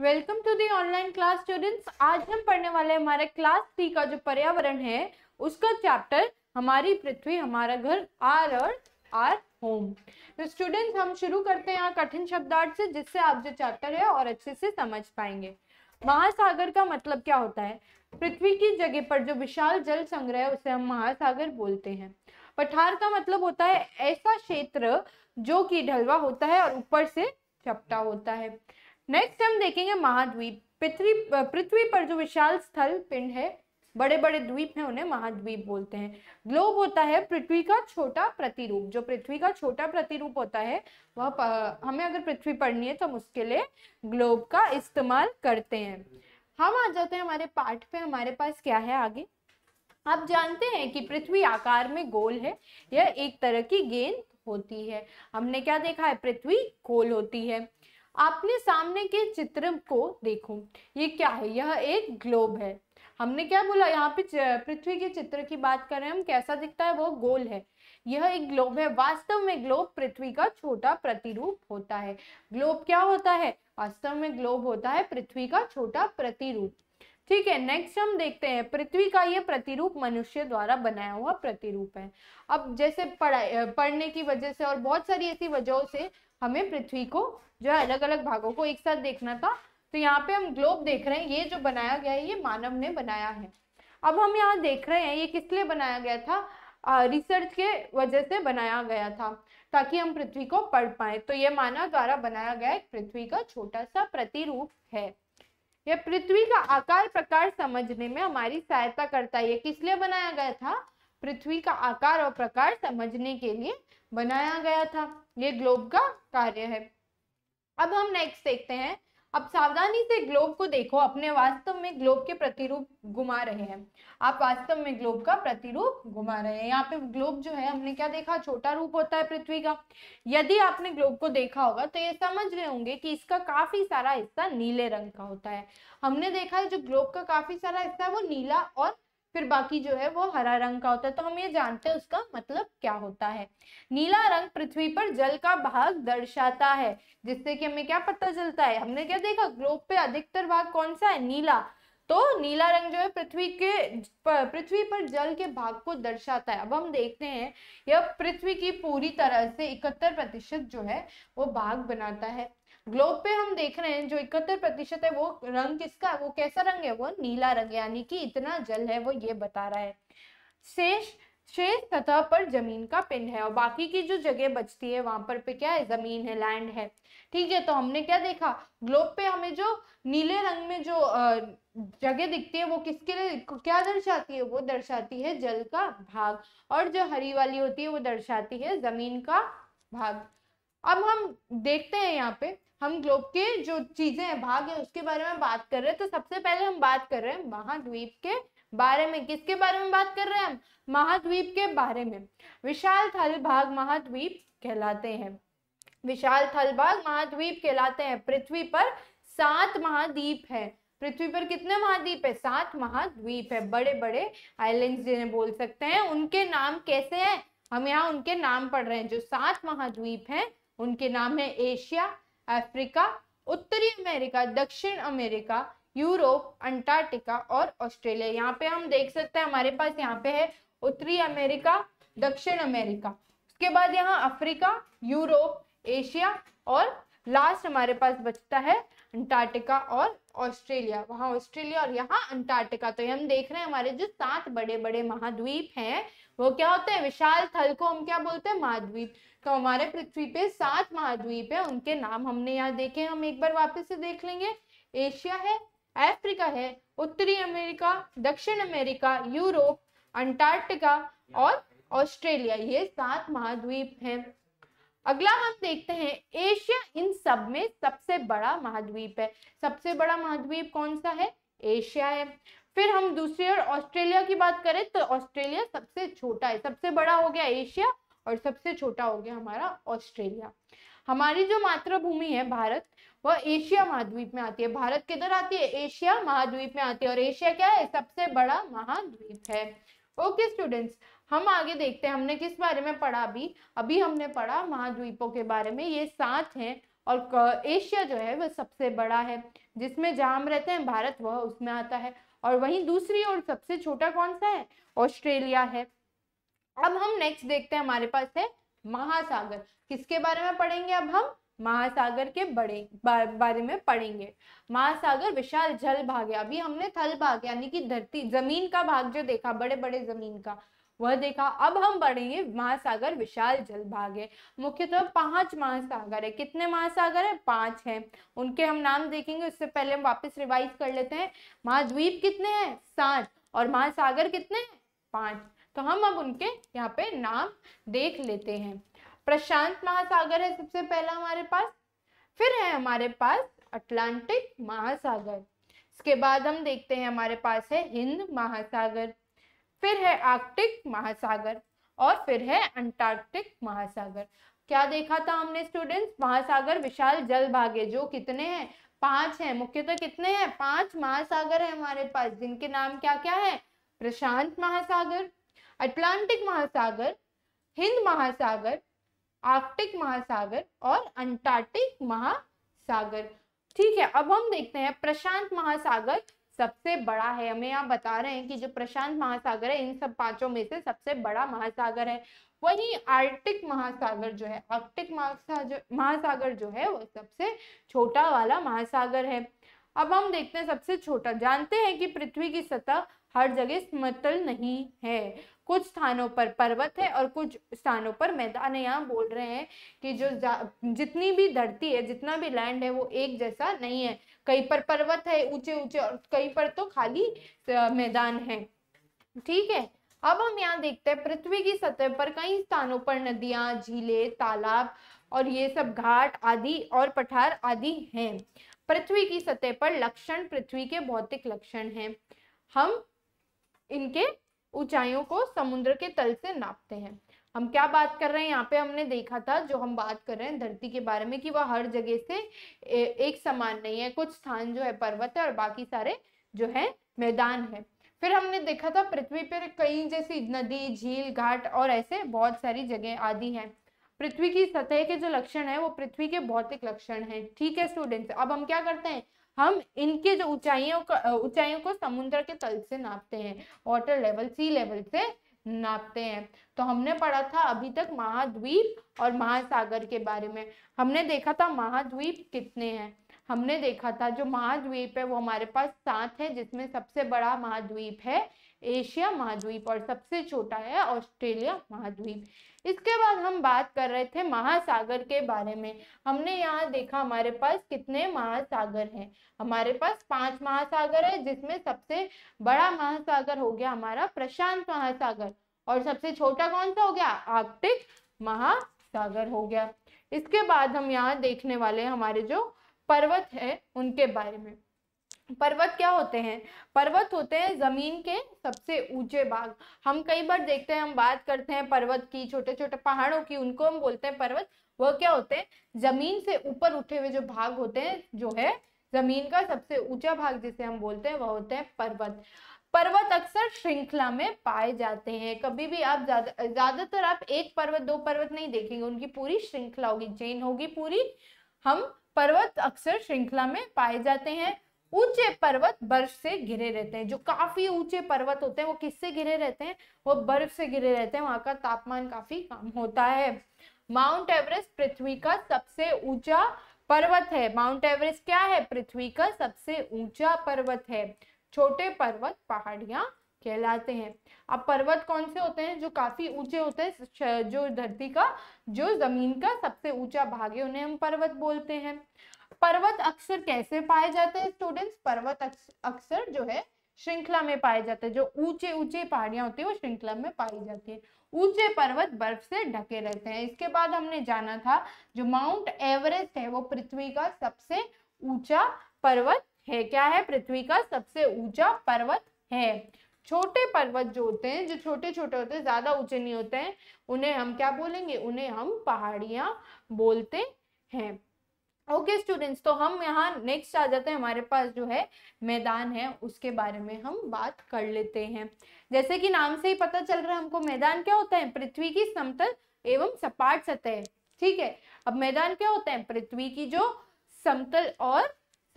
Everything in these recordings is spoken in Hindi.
welcome to the online class students आज हम पढ़ने वाले हमारे क्लास थ्री का जो पर्यावरण है उसका चैप्टर हमारी पृथ्वी हमारा घर आर और आर होम तो स्टूडेंट्स हम शुरू करते हैं यहाँ कठिन शब्दार्थ से जिससे आप जो चैप्टर है और अच्छे से समझ पाएंगे महासागर का मतलब क्या होता है पृथ्वी की जगह पर जो विशाल जल संग्रह है उसे हम महासागर बोलते हैं पठार का मतलब होता है ऐसा क्षेत्र जो कि ढलवा होता है और ऊपर से चपटा होता है नेक्स्ट हम देखेंगे महाद्वीप पृथ्वी पृथ्वी पर जो विशाल स्थल पिंड है बड़े बड़े द्वीप हैं उन्हें महाद्वीप बोलते हैं ग्लोब होता है पृथ्वी का छोटा प्रतिरूप जो पृथ्वी का छोटा प्रतिरूप होता है वह हमें अगर पृथ्वी पढ़नी है तो हम उसके लिए ग्लोब का इस्तेमाल करते हैं हम आ जाते हैं हमारे पाठ पे हमारे पास क्या है आगे आप जानते हैं कि पृथ्वी आकार में गोल है यह एक तरह की गेंद होती है हमने क्या देखा है पृथ्वी गोल होती है अपने सामने के चित्र को देखो ये क्या है यह एक ग्लोब है हमने क्या बोला यहाँ पे पृथ्वी के चित्र की बात कर रहे हैं हम कैसा दिखता है वो गोल है यह एक ग्लोब है वास्तव में ग्लोब पृथ्वी का छोटा प्रतिरूप होता है ग्लोब क्या होता है वास्तव में ग्लोब होता है पृथ्वी का छोटा प्रतिरूप ठीक है नेक्स्ट हम देखते हैं पृथ्वी का यह प्रतिरूप मनुष्य द्वारा बनाया हुआ प्रतिरूप है अब जैसे पढ़ाई पढ़ने की वजह से और बहुत सारी ऐसी वजहों से हमें पृथ्वी को जो है अलग अलग भागों को एक साथ देखना था तो यहाँ पे हम ग्लोब देख रहे हैं ये जो बनाया गया है ये मानव ने बनाया है अब हम यहाँ देख रहे हैं ये किस लिए बनाया गया था रिसर्च के वजह से बनाया गया था ताकि हम पृथ्वी को पढ़ पाए तो ये मानव द्वारा बनाया गया एक पृथ्वी का छोटा सा प्रतिरूप है यह पृथ्वी का आकार प्रकार समझने में हमारी सहायता करता है ये किस लिए बनाया गया था पृथ्वी का आकार और प्रकार समझने के लिए बनाया गया था ये ग्लोब का कार्य है अब हम नेक्स्ट देखते हैं अब सावधानी से ग्लोब को देखो अपने वास्तव में ग्लोब के प्रतिरूप घुमा रहे हैं आप वास्तव में ग्लोब का प्रतिरूप घुमा रहे हैं यहाँ पे ग्लोब जो है हमने क्या देखा छोटा रूप होता है पृथ्वी का यदि आपने ग्लोब को देखा होगा तो ये समझ रहे होंगे कि इसका काफी सारा हिस्सा नीले रंग का होता है हमने देखा है जो ग्लोब का काफी सारा हिस्सा है वो नीला और फिर बाकी जो है वो हरा रंग का होता है तो हम ये जानते हैं उसका मतलब क्या होता है नीला रंग पृथ्वी पर जल का भाग दर्शाता है जिससे कि हमें क्या पता चलता है हमने क्या देखा ग्लोब पे अधिकतर भाग कौन सा है नीला तो नीला रंग जो है पृथ्वी के पृथ्वी पर जल के भाग को दर्शाता है अब हम देखते हैं यह पृथ्वी की पूरी तरह से इकहत्तर प्रतिशत जो है वो भाग बनाता है ग्लोब पे हम देख रहे हैं जो इकहत्तर प्रतिशत है वो रंग किसका वो कैसा रंग है वो नीला रंग यानी कि इतना जल है वो ये बता रहा है शेष शेष सतह पर जमीन का पिंड है और बाकी की जो जगह बचती है वहां पर पे क्या है जमीन है लैंड है ठीक है तो हमने क्या देखा ग्लोब पे हमें जो नीले रंग में जो जगह दिखती है वो किसके लिए क्या दर्शाती है वो दर्शाती है जल का भाग और जो हरी वाली होती है वो दर्शाती है जमीन का भाग अब हम देखते हैं यहाँ पे हम ग्लोब के जो चीजें हैं भाग है उसके बारे में बात कर रहे हैं तो सबसे पहले हम बात कर रहे हैं महाद्वीप के बारे में किसके बारे में बात कर रहे हैं हम महाद्वीप के बारे में विशाल थल भाग महाद्वीप कहलाते हैं विशाल थल भाग महाद्वीप कहलाते हैं पृथ्वी पर सात महाद्वीप है पृथ्वी पर कितने महाद्वीप है सात महाद्वीप है बड़े बड़े आइलैंड जिन्हें बोल सकते हैं उनके नाम कैसे हैं हम यहाँ उनके नाम पढ़ रहे हैं जो सात महाद्वीप हैं उनके नाम है एशिया अफ्रीका उत्तरी अमेरिका दक्षिण अमेरिका यूरोप अंटार्कटिका और ऑस्ट्रेलिया यहाँ पे हम देख सकते हैं हमारे पास यहाँ पे है उत्तरी अमेरिका दक्षिण अमेरिका उसके बाद यहाँ अफ्रीका यूरोप एशिया और लास्ट हमारे पास बचता है अंटार्कटिका और ऑस्ट्रेलिया वहाँ ऑस्ट्रेलिया और यहाँ अंटार्कटिका तो हम देख रहे हैं हमारे जो सात बड़े बड़े महाद्वीप हैं वो क्या होते हैं विशाल थल को हम क्या बोलते हैं महाद्वीप तो हमारे पृथ्वी पे सात महाद्वीप है उनके नाम हमने यहाँ देखे हम एक बार वापस से देख लेंगे एशिया है अफ्रीका है उत्तरी अमेरिका दक्षिण अमेरिका यूरोप अंटार्कटिका और ऑस्ट्रेलिया ये सात महाद्वीप हैं अगला हम देखते हैं एशिया इन सब में सबसे बड़ा महाद्वीप है सबसे बड़ा महाद्वीप कौन सा है एशिया है फिर हम दूसरी ओर ऑस्ट्रेलिया की बात करें तो ऑस्ट्रेलिया सबसे छोटा है सबसे बड़ा हो गया एशिया और सबसे छोटा हो गया हमारा ऑस्ट्रेलिया हमारी जो मातृभूमि है भारत वह एशिया महाद्वीप में आती है भारत किधर आती है एशिया महाद्वीप में आती है और एशिया क्या है सबसे बड़ा महाद्वीप है ओके स्टूडेंट्स हम आगे देखते हैं हमने किस बारे में पढ़ा अभी अभी हमने पढ़ा महाद्वीपों के बारे में ये सात हैं और एशिया जो है वह सबसे बड़ा है जिसमें जाम रहते हैं भारत वह उसमें आता है और वहीं दूसरी और सबसे छोटा कौन सा है ऑस्ट्रेलिया है अब हम नेक्स्ट देखते हैं हमारे पास है महासागर किसके बारे में पढ़ेंगे अब हम महासागर के बड़े बा, बारे में पढ़ेंगे महासागर विशाल जल भाग है अभी हमने थल भाग यानी कि धरती जमीन का भाग जो देखा बड़े बड़े जमीन का वह देखा अब हम बढ़ेंगे महासागर विशाल जलभागे मुख्यतः तो पांच महासागर है कितने महासागर है पांच हैं उनके हम नाम देखेंगे उससे पहले हम वापस रिवाइज कर लेते हैं महाद्वीप कितने हैं सात और महासागर कितने पांच तो हम अब उनके यहाँ पे नाम देख लेते हैं प्रशांत महासागर है सबसे पहला हमारे पास फिर है हमारे पास अटलांटिक महासागर इसके बाद हम देखते हैं हमारे पास है हिंद महासागर फिर है आर्कटिक महासागर और फिर है अंटार्कटिक महासागर क्या देखा था हमने स्टूडेंट्स महासागर विशाल जल भागे जो कितने हैं पांच हैं मुख्यतः तो कितने हैं पांच महासागर है हमारे पास जिनके नाम क्या क्या है प्रशांत महासागर अटलांटिक महासागर हिंद महासागर आर्कटिक महासागर और अंटार्कटिक महासागर ठीक है अब हम देखते हैं प्रशांत महासागर सबसे बड़ा है हमें आप बता रहे हैं कि जो प्रशांत महासागर है इन सब पांचों में से सबसे बड़ा महासागर है वही आर्टिक महासागर जो है आर्टिक महासागर महासागर जो है वो सबसे छोटा वाला महासागर है अब हम देखते हैं सबसे छोटा जानते हैं कि पृथ्वी की सतह हर जगह समतल नहीं है कुछ स्थानों पर पर्वत है और कुछ स्थानों पर मैदान है यहाँ बोल रहे हैं कि जो जितनी भी धरती है जितना भी लैंड है वो एक जैसा नहीं है कहीं पर पर्वत है ऊंचे ऊंचे और कहीं पर तो खाली मैदान है ठीक है अब हम यहाँ देखते हैं पृथ्वी की सतह पर कई स्थानों पर नदियां झीलें तालाब और ये सब घाट आदि और पठार आदि हैं पृथ्वी की सतह पर लक्षण पृथ्वी के भौतिक लक्षण हैं हम इनके ऊंचाइयों को समुद्र के तल से नापते हैं हम क्या बात कर रहे हैं यहाँ पे हमने देखा था जो हम बात कर रहे हैं धरती के बारे में कि वह हर जगह से ए, एक समान नहीं है कुछ स्थान जो है पर्वत है और बाकी सारे जो है मैदान है फिर हमने देखा था पृथ्वी पर कई जैसी नदी झील घाट और ऐसे बहुत सारी जगह आदि है पृथ्वी की सतह के जो लक्षण है वो पृथ्वी के भौतिक लक्षण है ठीक है स्टूडेंट्स अब हम क्या करते हैं हम इनके जो ऊंचाइयों का ऊंचाइयों को समुद्र के तल से नापते हैं वाटर लेवल सी लेवल से नापते हैं तो हमने पढ़ा था अभी तक महाद्वीप और महासागर के बारे में हमने देखा था महाद्वीप कितने हैं हमने देखा था जो महाद्वीप है वो हमारे पास सात है जिसमें सबसे बड़ा महाद्वीप है एशिया महाद्वीप और सबसे छोटा है ऑस्ट्रेलिया महाद्वीप इसके बाद हम बात कर रहे थे महासागर के बारे में हमने यहाँ देखा हमारे पास कितने महासागर हैं हमारे पास पांच महासागर है जिसमें सबसे बड़ा महासागर हो गया हमारा प्रशांत महासागर और सबसे छोटा कौन सा हो गया आर्कटिक महासागर हो गया इसके बाद हम यहाँ देखने वाले हमारे जो पर्वत है उनके बारे में पर्वत क्या होते हैं पर्वत होते हैं ज़मीन के सबसे ऊंचे भाग हम कई बार देखते हैं हम बात करते हैं पर्वत की छोटे छोटे पहाड़ों की उनको हम बोलते हैं पर्वत वह क्या होते हैं ज़मीन से ऊपर उठे हुए जो भाग होते हैं जो है ज़मीन का सबसे ऊंचा भाग जिसे हम बोलते हैं वह होते हैं पर्वत पर्वत अक्सर श्रृंखला में पाए जाते हैं कभी भी आप ज़्यादा ज़्यादातर आप एक पर्वत दो पर्वत नहीं देखेंगे उनकी पूरी श्रृंखला होगी चेन होगी पूरी हम पर्वत अक्सर श्रृंखला में पाए जाते हैं ऊंचे पर्वत बर्फ से घिरे रहते हैं जो काफी ऊंचे पर्वत होते हैं वो किससे घिरे रहते हैं वो बर्फ से घिरे रहते हैं वहां का तापमान काफी कम होता है माउंट एवरेस्ट पृथ्वी का सबसे ऊंचा पर्वत है माउंट एवरेस्ट क्या है पृथ्वी का सबसे ऊंचा पर्वत है छोटे पर्वत पहाड़िया कहलाते हैं अब पर्वत कौन से होते हैं जो काफी ऊंचे होते हैं जो धरती का जो जमीन का सबसे ऊंचा भाग है उन्हें हम पर्वत बोलते हैं पर्वत अक्सर कैसे पाए जाते हैं स्टूडेंट्स पर्वत अक्सर जो है श्रृंखला में पाए जाते हैं जो ऊंचे ऊंचे पहाड़ियां होती है वो श्रृंखला में पाई जाती है ऊंचे पर्वत बर्फ से ढके रहते हैं इसके बाद हमने जाना था जो माउंट एवरेस्ट है वो पृथ्वी का सबसे ऊंचा पर्वत है क्या है पृथ्वी का सबसे ऊंचा पर्वत है छोटे पर्वत जो होते हैं जो छोटे छोटे होते हैं ज्यादा ऊंचे नहीं होते हैं उन्हें हम क्या बोलेंगे उन्हें हम पहाड़ियां बोलते हैं ओके okay, स्टूडेंट्स तो हम यहाँ नेक्स्ट आ जाते हैं हमारे पास जो है मैदान है उसके बारे में हम बात कर लेते हैं जैसे कि नाम से ही पता चल रहा है हमको मैदान क्या होता है पृथ्वी की समतल एवं सपाट सतह ठीक है अब मैदान क्या होता है पृथ्वी की जो समतल और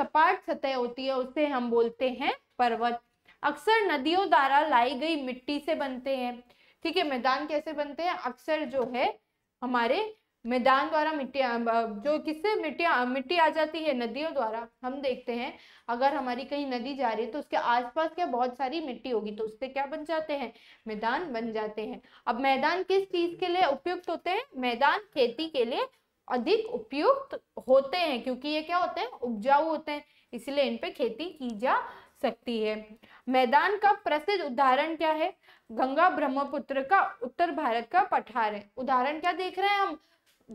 सपाट सतह होती है उसे हम बोलते हैं पर्वत अक्सर नदियों द्वारा लाई गई मिट्टी से बनते हैं ठीक है मैदान कैसे बनते हैं अक्सर जो है हमारे मैदान द्वारा मिट्टी जो किससे मिट्टी मिट्टी आ जाती है नदियों द्वारा हम देखते हैं अगर हमारी कहीं नदी जा रही है तो उसके आसपास क्या बहुत सारी मिट्टी होगी तो उससे क्या बन जाते हैं मैदान बन जाते हैं अब मैदान किस चीज के लिए उपयुक्त होते हैं मैदान खेती के लिए अधिक उपयुक्त होते हैं क्योंकि ये क्या होते हैं उपजाऊ होते हैं इसलिए इन पे खेती की जा सकती है मैदान का प्रसिद्ध उदाहरण क्या है गंगा ब्रह्मपुत्र का उत्तर भारत का पठार है उदाहरण क्या देख रहे हैं हम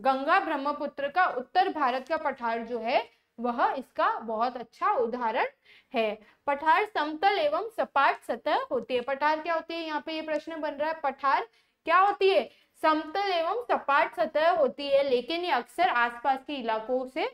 गंगा ब्रह्मपुत्र का उत्तर भारत का पठार जो है वह इसका बहुत अच्छा उदाहरण है पठार समतल एवं सपाट सतह होती है पठार क्या होती है यहाँ पे ये प्रश्न बन रहा है पठार क्या होती है समतल एवं सपाट सतह होती है लेकिन ये अक्सर आसपास के इलाकों से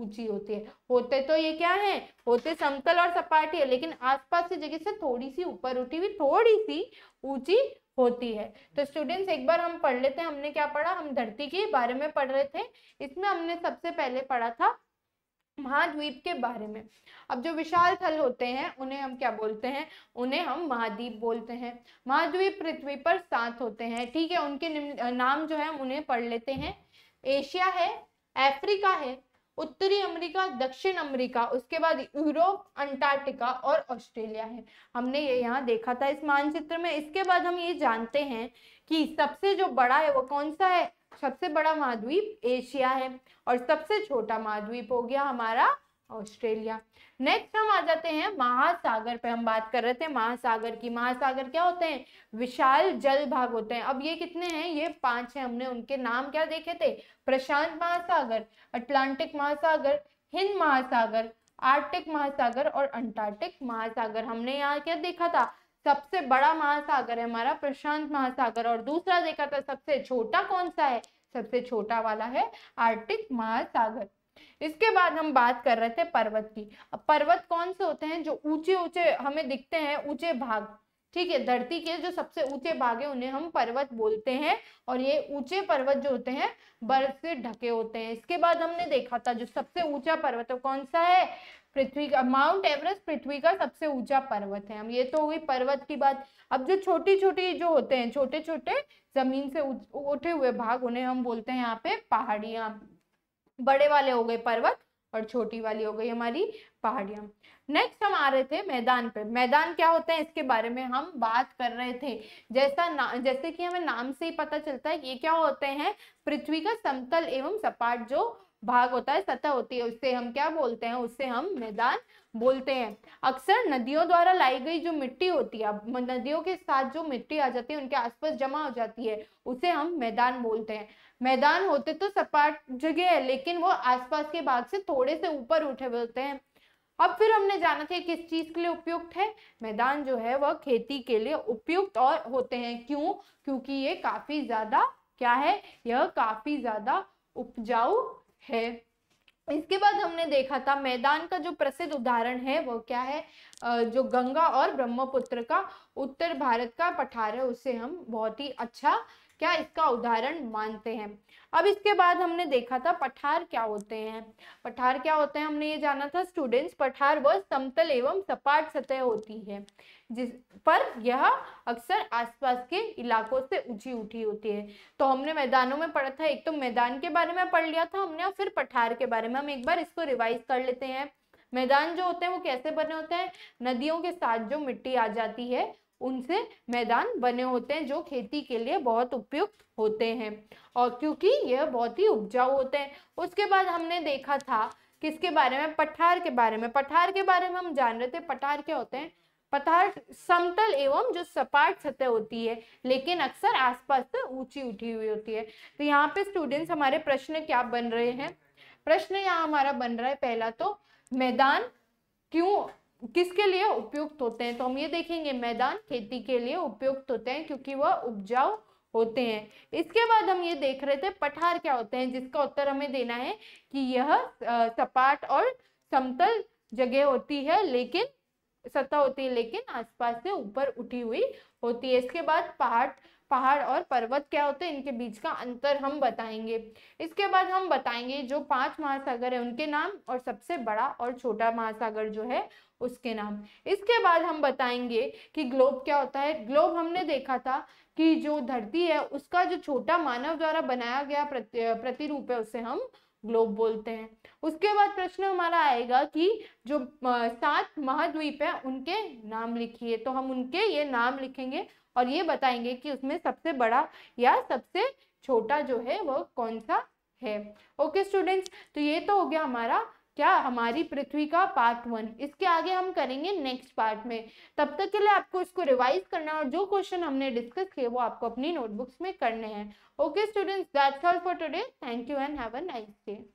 ऊंची होती है होते तो ये क्या है होते समतल और सपाट है लेकिन आसपास की जगह से थोड़ी सी ऊपर उठी हुई थोड़ी सी ऊंची होती है तो स्टूडेंट्स एक बार हम पढ़ लेते हैं हमने क्या पढ़ा हम धरती के बारे में पढ़ रहे थे इसमें हमने सबसे पहले पढ़ा था महाद्वीप के बारे में अब जो विशाल थल होते हैं उन्हें हम क्या बोलते हैं उन्हें हम महाद्वीप बोलते हैं महाद्वीप पृथ्वी पर सात होते हैं ठीक है उनके नाम जो है हम उन्हें पढ़ लेते हैं एशिया है अफ्रीका है उत्तरी अमेरिका दक्षिण अमेरिका उसके बाद यूरोप अंटार्कटिका और ऑस्ट्रेलिया है हमने ये यहाँ देखा था इस मानचित्र में इसके बाद हम ये जानते हैं कि सबसे जो बड़ा है वो कौन सा है सबसे बड़ा महाद्वीप एशिया है और सबसे छोटा महाद्वीप हो गया हमारा ऑस्ट्रेलिया नेक्स्ट हम आ जाते हैं महासागर पे हम बात कर रहे थे महासागर की महासागर क्या होते हैं विशाल जल भाग होते हैं अब ये कितने हैं ये पांच हैं हमने उनके नाम क्या देखे थे प्रशांत महासागर अटलांटिक महासागर हिंद महासागर आर्टिक महासागर और अंटार्कटिक महासागर हमने यहाँ क्या देखा था सबसे बड़ा महासागर है हमारा प्रशांत महासागर और दूसरा देखा था सबसे छोटा कौन सा है सबसे छोटा वाला है आर्टिक महासागर इसके बाद हम बात कर रहे थे पर्वत की अब पर्वत कौन से होते हैं जो ऊंचे ऊंचे हमें दिखते हैं ऊंचे भाग ठीक है धरती के जो सबसे ऊंचे भाग है उन्हें हम पर्वत बोलते हैं और ये ऊंचे पर्वत जो होते हैं बर्फ से ढके होते हैं इसके बाद हमने देखा था जो सबसे ऊंचा पर्वत है कौन सा है पृथ्वी का माउंट एवरेस्ट पृथ्वी का सबसे ऊंचा पर्वत है हम ये तो हुई पर्वत की बात अब जो छोटी छोटी जो होते हैं छोटे छोटे जमीन से उठे हुए भाग उन्हें हम बोलते हैं यहाँ पे पहाड़ियाँ बड़े वाले हो गए पर्वत और छोटी वाली हो गई हमारी पहाड़ियां नेक्स्ट हम आ रहे थे मैदान पर मैदान क्या होते हैं इसके बारे में हम बात कर रहे थे जैसा ना जैसे कि हमें नाम से ही पता चलता है ये क्या होते हैं पृथ्वी का समतल एवं सपाट जो भाग होता है सतह होती है उससे हम क्या बोलते हैं उससे हम मैदान बोलते हैं अक्सर नदियों द्वारा लाई गई जो मिट्टी होती है नदियों के साथ जो मिट्टी आ जाती है उनके आसपास जमा हो जाती है उसे हम मैदान बोलते हैं मैदान होते तो सपाट जगह है लेकिन वो आसपास के भाग से थोड़े से ऊपर उठे होते हैं अब फिर हमने जाना था किस चीज के लिए उपयुक्त है मैदान जो है वह खेती के लिए उपयुक्त और होते हैं क्यों क्योंकि ये काफी ज्यादा क्या है यह काफी ज्यादा उपजाऊ है इसके बाद हमने देखा था मैदान का जो प्रसिद्ध उदाहरण है वो क्या है जो गंगा और ब्रह्मपुत्र का उत्तर भारत का पठार है उसे हम बहुत ही अच्छा क्या इसका उदाहरण मानते हैं अब इसके बाद हमने देखा था पठार क्या होते हैं पठार क्या होते हैं हमने ये जाना था स्टूडेंट्स पठार वह समतल एवं सपाट सतह होती है जिस पर यह अक्सर आसपास के इलाकों से ऊंची उठी होती है तो हमने मैदानों में पढ़ा था एक तो मैदान के बारे में पढ़ लिया था हमने और फिर पठार के बारे में हम एक बार इसको रिवाइज कर लेते हैं मैदान जो होते हैं वो कैसे बने होते हैं नदियों के साथ जो मिट्टी आ जाती है उनसे मैदान बने होते हैं जो खेती के लिए बहुत उपयुक्त होते हैं और क्योंकि यह बहुत ही उपजाऊ होते हैं उसके बाद हमने देखा था किसके बारे में पठार के बारे में पठार के बारे में हम जान रहे थे पठार क्या होते हैं पठार समतल एवं जो सपाट सतह होती है लेकिन अक्सर आसपास से ऊंची उठी हुई होती है तो यहाँ पे स्टूडेंट्स हमारे प्रश्न क्या बन रहे हैं प्रश्न यहाँ हमारा बन रहा है पहला तो मैदान क्यों किसके लिए उपयुक्त होते हैं तो हम ये देखेंगे मैदान खेती के लिए उपयुक्त होते हैं क्योंकि वह उपजाऊ होते हैं इसके बाद हम ये देख रहे थे पठार क्या होते हैं जिसका उत्तर हमें देना है कि यह सपाट और समतल जगह होती है लेकिन सतह होती है लेकिन आसपास से ऊपर उठी हुई होती है इसके बाद पहाड़ पहाड़ और पर्वत क्या होते हैं इनके बीच का अंतर हम बताएंगे इसके बाद हम बताएंगे जो पांच महासागर है उनके नाम और सबसे बड़ा और छोटा महासागर जो है उसके नाम इसके बाद हम बताएंगे कि ग्लोब क्या होता है ग्लोब हमने देखा था कि जो धरती है उसका जो छोटा मानव द्वारा बनाया गया प्रतिरूप है उसे हम ग्लोब बोलते हैं उसके बाद प्रश्न हमारा आएगा कि जो सात महाद्वीप है उनके नाम लिखिए तो हम उनके ये नाम लिखेंगे और ये बताएंगे कि उसमें सबसे बड़ा या सबसे छोटा जो है वह कौन सा है ओके स्टूडेंट्स तो ये तो हो गया हमारा क्या हमारी पृथ्वी का पार्ट वन इसके आगे हम करेंगे नेक्स्ट पार्ट में तब तक के लिए आपको इसको रिवाइज करना और जो क्वेश्चन हमने डिस्कस किए वो आपको अपनी नोटबुक्स में करने हैं okay students that's all for today thank you and have a nice day